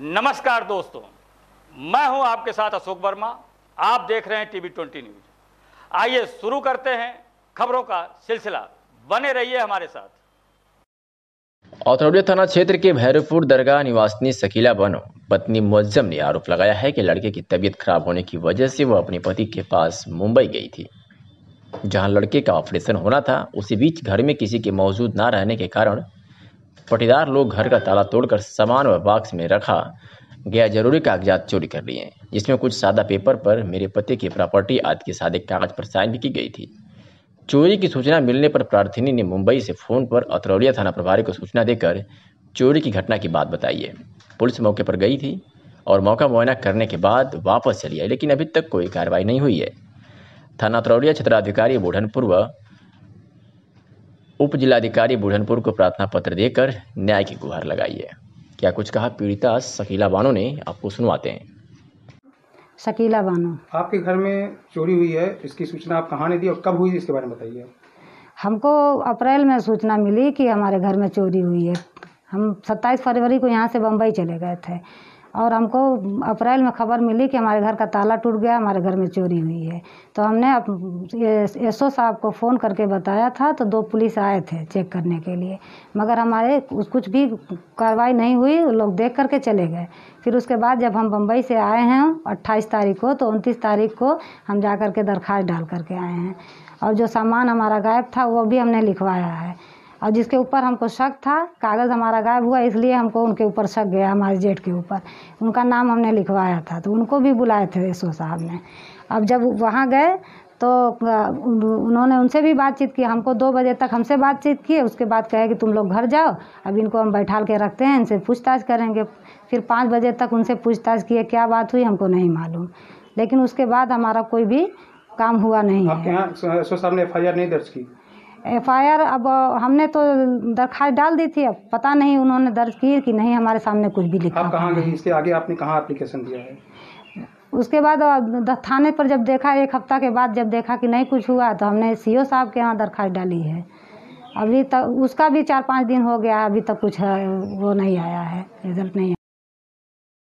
नमस्कार दोस्तों मैं हूं आपके साथ अशोक वर्मा आप देख रहे हैं टीवी ट्वेंटी न्यूज आइए शुरू करते हैं खबरों का सिलसिला बने रहिए हमारे साथ औतरौलिया थाना क्षेत्र के भैरवपुर दरगाह निवासिनी सकीला बनो पत्नी मुजम ने आरोप लगाया है कि लड़के की तबीयत खराब होने की वजह से वह अपने पति के पास मुंबई गई थी जहां लड़के का ऑपरेशन होना था उसी बीच घर में किसी के मौजूद ना रहने के कारण पटीदार लोग घर का ताला तोड़कर सामान व बॉक्स में रखा गया जरूरी कागजात चोरी कर लिए जिसमें कुछ सादा पेपर पर मेरे पति की प्रॉपर्टी आदि के सादे कागज पर साइन भी की गई थी चोरी की सूचना मिलने पर प्रार्थिनी ने मुंबई से फ़ोन पर अतरौलिया थाना प्रभारी को सूचना देकर चोरी की घटना की बात बताई है पुलिस मौके पर गई थी और मौका मुआयना करने के बाद वापस चली आई लेकिन अभी तक कोई कार्रवाई नहीं हुई है थाना अतरौलिया क्षेत्राधिकारी बूढ़नपुर व उप जिलाधिकारी बुढ़नपुर को प्रार्थना पत्र देकर न्याय की गुहार लगाई है क्या कुछ कहा पीड़िता शकीला बानो ने आपको सुनवाते हैं शकीला बानो आपके घर में चोरी हुई है इसकी सूचना आप कहाँ ने दी और कब हुई इसके बारे में बताइए हमको अप्रैल में सूचना मिली कि हमारे घर में चोरी हुई है हम 27 फरवरी को यहाँ से बम्बई चले गए थे और हमको अप्रैल में खबर मिली कि हमारे घर का ताला टूट गया हमारे घर में चोरी हुई है तो हमने एस ओ साहब को फ़ोन करके बताया था तो दो पुलिस आए थे चेक करने के लिए मगर हमारे कुछ भी कार्रवाई नहीं हुई लोग देख करके चले गए फिर उसके बाद जब हम बम्बई से आए हैं अट्ठाईस तारीख को तो उनतीस तारीख को हम जा कर के दरख्वास्त डाल करके आए हैं और जो सामान हमारा गायब था वो भी हमने लिखवाया है और जिसके ऊपर हमको शक था कागज़ हमारा गायब हुआ इसलिए हमको उनके ऊपर शक गया हमारे जेठ के ऊपर उनका नाम हमने लिखवाया था तो उनको भी बुलाए थे एस साहब ने अब जब वहाँ गए तो उन्होंने उनसे भी बातचीत की हमको दो बजे तक हमसे बातचीत की उसके बाद कहे कि तुम लोग घर जाओ अब इनको हम बैठाल के रखते हैं इनसे पूछताछ करेंगे फिर पाँच बजे तक उनसे पूछताछ किए क्या बात हुई हमको नहीं मालूम लेकिन उसके बाद हमारा कोई भी काम हुआ नहीं आपके यहाँ साहब ने एफ नहीं दर्ज की एफ आई आर अब हमने तो दरख्वास्त डाल दी थी अब पता नहीं उन्होंने दर्ज की कि नहीं हमारे सामने कुछ भी लिखा आप कहाँ गई इसके आगे आपने कहाँ एप्लीकेशन दिया है उसके बाद थाने पर जब देखा एक हफ्ता के बाद जब देखा कि नहीं कुछ हुआ तो हमने सी ओ साहब के यहाँ दरख्वास्त डाली है अभी तक उसका भी चार पाँच दिन हो गया अभी तक कुछ वो नहीं आया है रिजल्ट नहीं